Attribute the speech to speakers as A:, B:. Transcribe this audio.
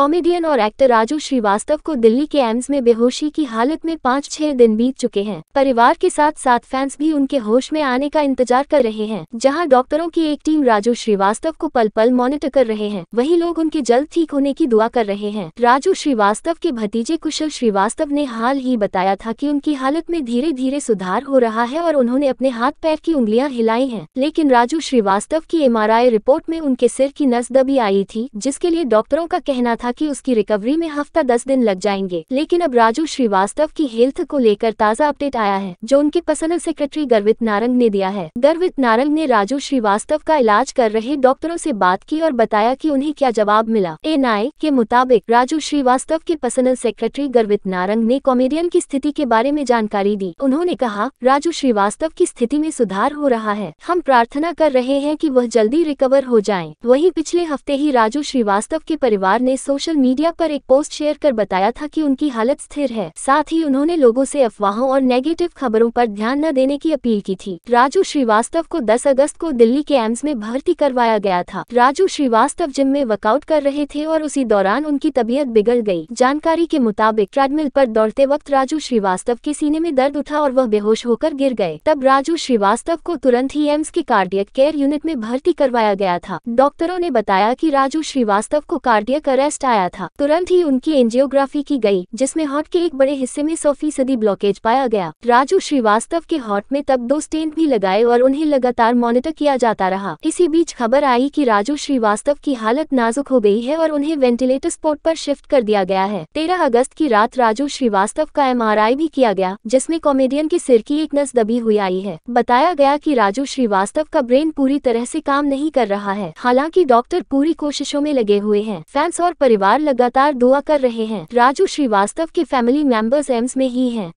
A: Comedian और actor Raju Srivastava को दिल्ली के एम्स में बेहोशी की हालत में पाँच छह दिन बीत चुके हैं परिवार के साथ साथ फैंस भी उनके होश में आने का इंतजार कर रहे हैं जहां डॉक्टरों की एक टीम राजू श्रीवास्तव को पल पल मॉनिटर कर रहे हैं वही लोग उनके जल्द ठीक होने की दुआ कर रहे हैं राजू श्रीवास्तव के भतीजे कुशल श्रीवास्तव ने हाल ही बताया था की उनकी हालत में धीरे धीरे सुधार हो रहा है और उन्होंने अपने हाथ पैर की उंगलियाँ हिलाई है लेकिन राजू श्रीवास्तव की एम रिपोर्ट में उनके सिर की नस दबी आई थी जिसके लिए डॉक्टरों का कहना था था कि उसकी रिकवरी में हफ्ता दस दिन लग जाएंगे लेकिन अब राजू श्रीवास्तव की हेल्थ को लेकर ताज़ा अपडेट आया है जो उनके पर्सनल सेक्रेटरी गर्वित नारंग ने दिया है गर्वित नारंग ने राजू श्रीवास्तव का इलाज कर रहे डॉक्टरों से बात की और बताया कि उन्हें क्या जवाब मिला एन के मुताबिक राजू श्रीवास्तव के पर्सनल सेक्रेटरी गर्वित नारंग ने कॉमेडियन की स्थिति के बारे में जानकारी दी उन्होंने कहा राजू श्रीवास्तव की स्थिति में सुधार हो रहा है हम प्रार्थना कर रहे हैं कि वह जल्दी रिकवर हो जाएं। वहीं पिछले हफ्ते ही राजू श्रीवास्तव के परिवार ने सोशल सोशल मीडिया पर एक पोस्ट शेयर कर बताया था कि उनकी हालत स्थिर है साथ ही उन्होंने लोगों से अफवाहों और नेगेटिव खबरों पर ध्यान न देने की अपील की थी राजू श्रीवास्तव को 10 अगस्त को दिल्ली के एम्स में भर्ती करवाया गया था राजू श्रीवास्तव जिम में वर्कआउट कर रहे थे और उसी दौरान उनकी तबीयत बिगड़ गयी जानकारी के मुताबिक ट्रेडमिल आरोप दौड़ते वक्त राजू श्रीवास्तव के सीने में दर्द उठा और वह बेहोश होकर गिर गए तब राजू श्रीवास्तव को तुरंत ही एम्स के कार्डियक केयर यूनिट में भर्ती करवाया गया था डॉक्टरों ने बताया की राजू श्रीवास्तव को कार्डियक अरेस्ट आया था तुरंत ही उनकी एंजियोग्राफी की गई जिसमें हॉट के एक बड़े हिस्से में सौ फीसदी ब्लॉकेज पाया गया राजू श्रीवास्तव के हॉट में तब दो स्टेंट भी लगाए और उन्हें लगातार मॉनिटर किया जाता रहा इसी बीच खबर आई की राजू श्रीवास्तव की हालत नाजुक हो गयी है और उन्हें वेंटिलेटर स्पॉट आरोप शिफ्ट कर दिया गया है तेरह अगस्त की रात राजू श्रीवास्तव का एम भी किया गया जिसमे कॉमेडियन के सिर की एक नस दबी हुई आई है बताया गया की राजू श्रीवास्तव का ब्रेन पूरी तरह ऐसी काम नहीं कर रहा है हालांकि डॉक्टर पूरी कोशिशों में लगे हुए हैं फैंस और परिवार लगातार दुआ कर रहे हैं राजू श्रीवास्तव के फैमिली मेंबर्स एम्स में ही हैं